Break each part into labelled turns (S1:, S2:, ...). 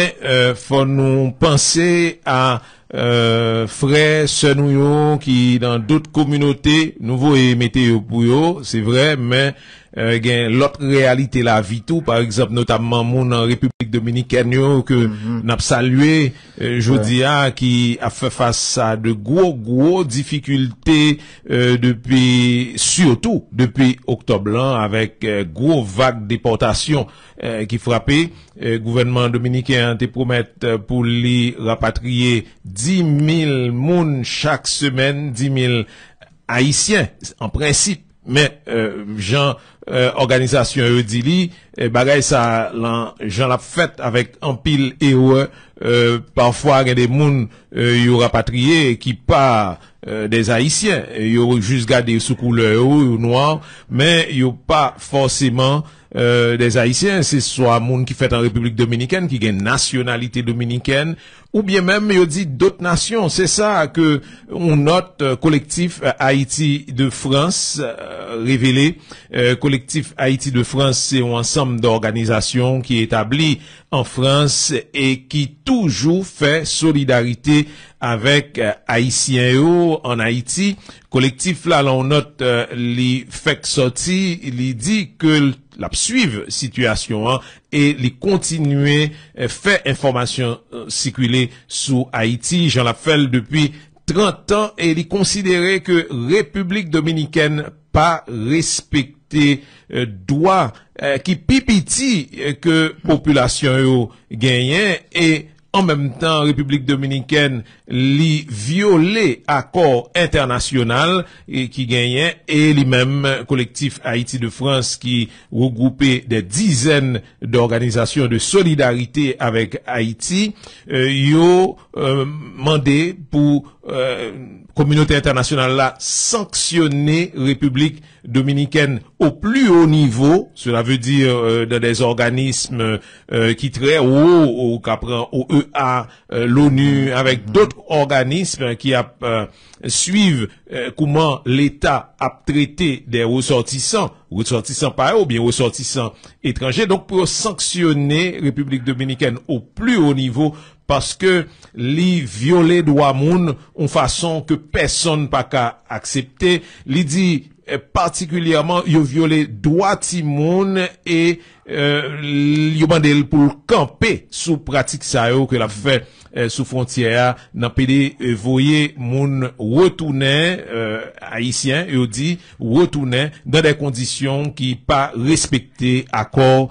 S1: Euh, Fon nou panse a euh, frey senouyon ki dan dout komunote nouvo e mete yo bouyo, se vre men Euh, gen lot realite la vitou par exemple, notamman moun an republik dominikanyo ke mhm. nap salwe euh, jodi a ki a fe fasa de gwo gwo difikulte euh, depi, surtout depi oktoblan, avek gwo vade deportasyon ki frape gouvenman dominiken te promet pou li rapatriye 10.000 moun chak semen, 10.000 haisyen, en prinsip men euh, jan euh, organizasyon yo dili euh, bagay sa lan jan la fèt avèk anpil ewe panfwa gen de moun yo rapatriye ki pa de zayisyen, yo juz gade sou koule yo, yo noua men yo pa fòsèman Euh, des Haitien, se so a moun ki fet an Republik Dominikèn, ki gen nasyonalite Dominikèn, ou bien menm yo di dot nasyon, se sa ke ou not kolektif euh, euh, Haiti de France revele, kolektif Haiti de France, se ou ansam d'organizasyon ki etabli an France, e ki toujou fe solidarite avek Haitien yo an Haiti, kolektif la la ou not li fek soti, li di ke l la suivre situation et les continuer fait eh, faire information euh, circuler sous Haïti. J'en l'appelle depuis 30 ans et les considérer que République dominicaine pas respecté euh, droit euh, qui pipiti euh, que population gagnait et En mèm tan, Republik Dominikèn li viole akor internasyonal ki genyen e li mèm kolektif Haiti de France ki rougroupe de dizen d'organizasyon de solidarite avèk Haiti, euh, yo euh, mande pou... Euh, communauté internationale là sanctionner République dominicaine au plus haut niveau, cela veut dire euh, dans des organismes euh, qui traitent haut, au Capran, OEA, euh, l'ONU, avec mhm. d'autres organismes qui a, suivent comment l'État a traité des ressortissants, ressortissants par ou bien ressortissants étrangers, donc pour sanctionner République dominicaine au plus haut niveau Paske li viole dwa moun ou fason ke peson pa ka aksepte. Li di, eh, partikulyaman, yo viole dwa ti moun e eh, yo bandel pou kampe sou pratik sa yo ke la fe eh, sou frontyaya nan pede voye moun wotounen, haisyen yo di, wotounen, dan de kondisyon ki pa respekte akor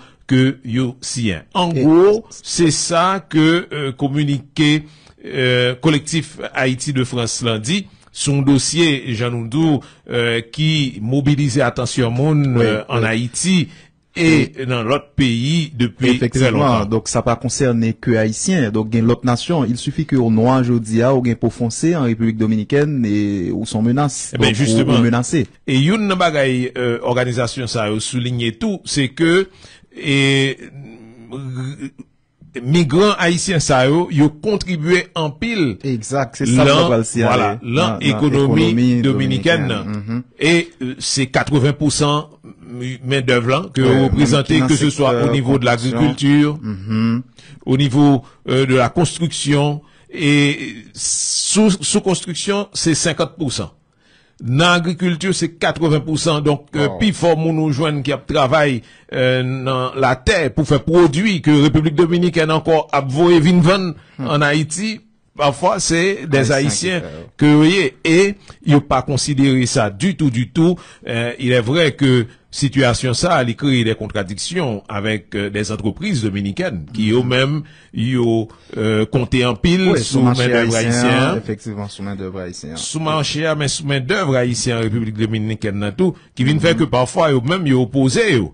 S1: yo siyen. En gros, se sa euh, ke komunike euh, kolektif Haiti de France lundi, son dosye, Jean Ndou, ki euh, mobilize atensyon moun en Haiti et nan lot peyi depi. Efectivement,
S2: sa pa koncerne ke Haitien, donk gen lot nasyon, il sufi ke yo noan jodi a ah, ou gen po fonse an Republik Dominikene ou son menas. Ben justement, e
S1: yon nan bagay organizasyon sa ou souline tou, se ke et migrants haïtiens ça ils ont contribué en pile exact l'économie dominicaine, mm-hmm. et euh, c'est 80% main d'œuvre là que vous que ce soit au niveau de l'agriculture mm-hmm. au niveau euh, de la construction et sous, sous construction c'est 50% dans l'agriculture, c'est 80%. Donc, pif, on qui a dans la terre pour faire produit que la République dominicaine encore a hmm. en Haïti. Parfois, c'est des Haïtiens que vous voyez. Et ils n'ont pas considéré ça du tout, du tout. Euh, il est vrai que Sityasyon sa li kreye de kontradiksyon avèk des antropriz Dominiken ki yo mèm yo konte anpil soumen devra Aisyen republik Dominiken nan tou ki vin fèk yo pafwa yo mèm yo opose
S2: yo.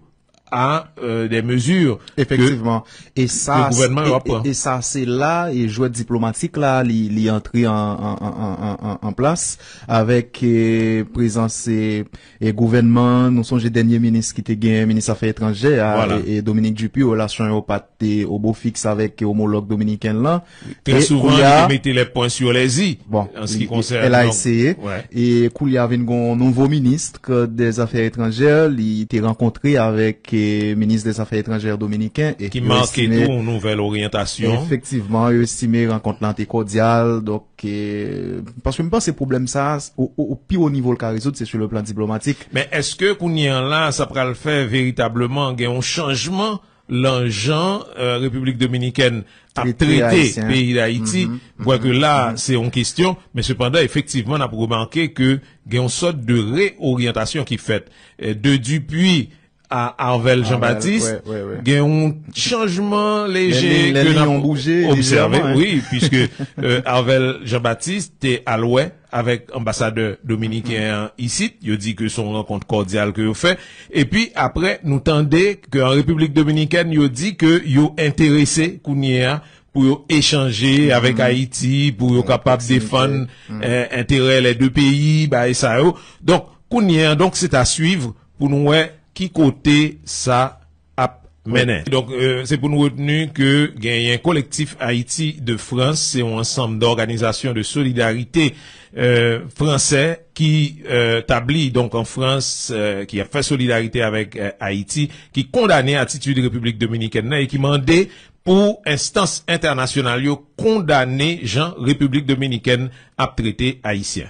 S2: a de mezur efektiveman e sa se la e jwet diplomatik la li entri an plas avek prezans e gouvenman nou sonje denye menis ki te gen menis afey etranjel e Dominique Dupuy ou la chan ou pat te obo fix avek omolog Dominik en lan te souvan li te
S1: mette le pon soulezi
S2: en si ki konser e kou li aven goun nouvo menis de afey etranjel li te renkontri avek meniste des affaires étrangères dominikè ki manke nou
S1: nouvel orientasyon
S2: efektiveman, eu estime renkontlante kordial paske mwen pa se problem sa ou pi ou nivou l ka rezout se sou le plan diplomatik
S1: men eske kounyen la sa pral fè veritableman gen yon chanjman lan jan republik dominikèn a
S2: trete peyi
S1: la iti mwen ke la se yon kestyon men sepanda efektiveman nan pou manke gen yon sot de reorientasyon ki fèt de dupuy à Arvel ah, Jean-Baptiste, il y a un changement léger que nous bougé observé, hein. oui, puisque euh, Arvel Jean-Baptiste est l'ouest avec ambassadeur dominicain ici, il dit que son rencontre cordiale que vous fait et puis après nous tendez qu'en République dominicaine, il dit que il intéressé pour échanger mm-hmm. avec Haïti, pour être capable de défendre l'intérêt mm. euh, des deux pays, bah ça. Donc donc c'est à suivre pour nous qui côté ça a mené. Donc, euh, c'est pour nous retenir que y a un collectif Haïti de France, c'est un ensemble d'organisations de solidarité euh, français qui établit euh, donc en France, qui a fait solidarité avec Haïti, qui condamnait l'attitude de République dominicaine et qui demandait pour instance internationale condamner Jean République dominicaine à traiter haïtien.